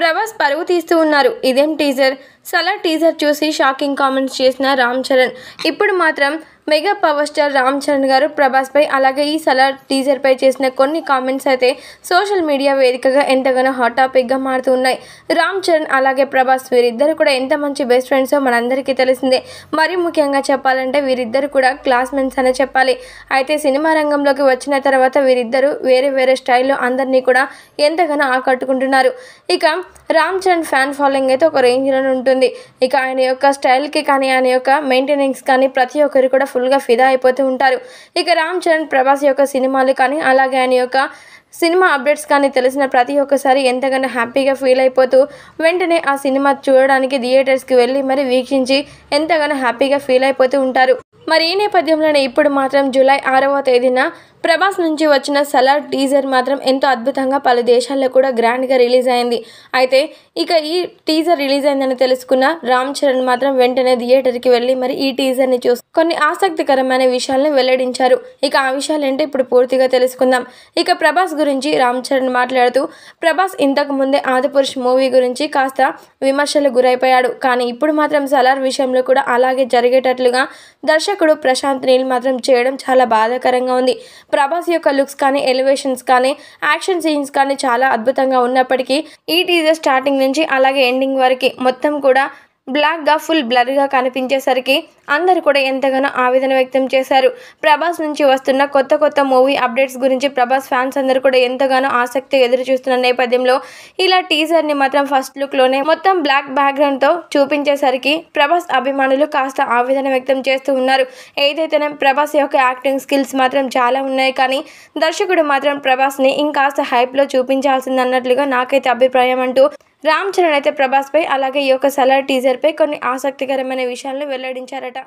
ప్రభాస్ పరుగు తీస్తూ ఉన్నారు ఇదేం టీజర్ సలా టీజర్ చూసి షాకింగ్ కామెంట్స్ చేసిన రామ్ చరణ్ ఇప్పుడు మాత్రం mega power star Ram Charan గారు ప్రభాస్ పై అలాగే ఈ సలార్ టీజర్పై చేసిన కొన్ని కామెంట్స్ అయితే సోషల్ మీడియా వేదికగా ఎంతగానో హాట్ టాపిక్గా ఉన్నాయి రామ్ చరణ్ అలాగే ప్రభాస్ వీరిద్దరు కూడా ఎంత మంచి బెస్ట్ ఫ్రెండ్సో మనందరికీ తెలిసిందే మరి ముఖ్యంగా చెప్పాలంటే వీరిద్దరు కూడా క్లాస్మెంట్స్ అనే చెప్పాలి అయితే సినిమా రంగంలోకి వచ్చిన తర్వాత వీరిద్దరూ వేరే వేరే స్టైల్లో అందరినీ కూడా ఎంతగానో ఆకట్టుకుంటున్నారు ఇక రామ్ చరణ్ ఫ్యాన్ ఫాలోయింగ్ అయితే ఒక రేంజ్లో ఉంటుంది ఇక ఆయన యొక్క స్టైల్కి కానీ ఆయన యొక్క మెయింటెనెన్స్ కానీ ప్రతి ఒక్కరు కూడా ఫుల్గా ఫిదా అయిపోతూ ఉంటారు ఇక రామ్ చరణ్ ప్రభాస్ యొక్క సినిమాలు కానీ అలాగే ఆయన యొక్క సినిమా అప్డేట్స్ కానీ తెలిసిన ప్రతి ఒక్కసారి ఎంతగానో హ్యాపీగా ఫీల్ అయిపోతూ వెంటనే ఆ సినిమా చూడడానికి థియేటర్స్కి వెళ్ళి మరి వీక్షించి ఎంతగానో హ్యాపీగా ఫీల్ అయిపోతూ ఉంటారు మరి ఈ నేపథ్యంలోనే ఇప్పుడు మాత్రం జూలై ఆరవ తేదీన ప్రభాస్ నుంచి వచ్చిన సలార్ టీజర్ మాత్రం ఎంతో అద్భుతంగా పలు దేశాల్లో కూడా గ్రాండ్గా రిలీజ్ అయింది అయితే ఇక ఈ టీజర్ రిలీజ్ అయిందని తెలుసుకున్న రామ్ చరణ్ మాత్రం వెంటనే థియేటర్కి వెళ్ళి మరి ఈ టీజర్ని చూసి కొన్ని ఆసక్తికరమైన విషయాలను వెల్లడించారు ఇక ఆ విషయాలు ఏంటో ఇప్పుడు పూర్తిగా తెలుసుకుందాం ఇక ప్రభాస్ గురించి రామ్ చరణ్ మాట్లాడుతూ ప్రభాస్ ఇంతకు ముందే ఆదిపురుష్ మూవీ గురించి కాస్త విమర్శలు గురైపోయాడు కానీ ఇప్పుడు మాత్రం సలార్ విషయంలో కూడా అలాగే జరిగేటట్లుగా దర్శకుడు ప్రశాంత్ నీల్ మాత్రం చేయడం చాలా బాధాకరంగా ఉంది ప్రభాస్ యొక్క లుక్స్ కానీ ఎలివేషన్స్ కానీ యాక్షన్ సీన్స్ కానీ చాలా అద్భుతంగా ఉన్నప్పటికీ ఈ టీజర్ స్టార్టింగ్ నుంచి అలాగే ఎండింగ్ వరకు మొత్తం కూడా బ్లాక్గా ఫుల్ బ్లర్గా కనిపించేసరికి అందరు కూడా ఎంతగానో ఆవేదన వ్యక్తం చేశారు ప్రభాస్ నుంచి వస్తున్న కొత్త కొత్త మూవీ అప్డేట్స్ గురించి ప్రభాస్ ఫ్యాన్స్ అందరూ కూడా ఎంతగానో ఆసక్తి ఎదురు చూస్తున్న నేపథ్యంలో ఇలా టీజర్ని మాత్రం ఫస్ట్ లుక్లోనే మొత్తం బ్లాక్ బ్యాక్గ్రౌండ్తో చూపించేసరికి ప్రభాస్ అభిమానులు కాస్త ఆవేదన వ్యక్తం చేస్తూ ఉన్నారు ఏదైతేనే ప్రభాస్ యొక్క యాక్టింగ్ స్కిల్స్ మాత్రం చాలా ఉన్నాయి కానీ దర్శకుడు మాత్రం ప్రభాస్ని ఇంకాస్త హైప్లో చూపించాల్సిందన్నట్లుగా నాకైతే అభిప్రాయం అంటూ రామ్ చరణ్ అయితే ప్రభాస్పై అలాగే ఈ యొక్క సెలర్ టీజర్పై కొన్ని ఆసక్తికరమైన విషయాలను వెల్లడించారట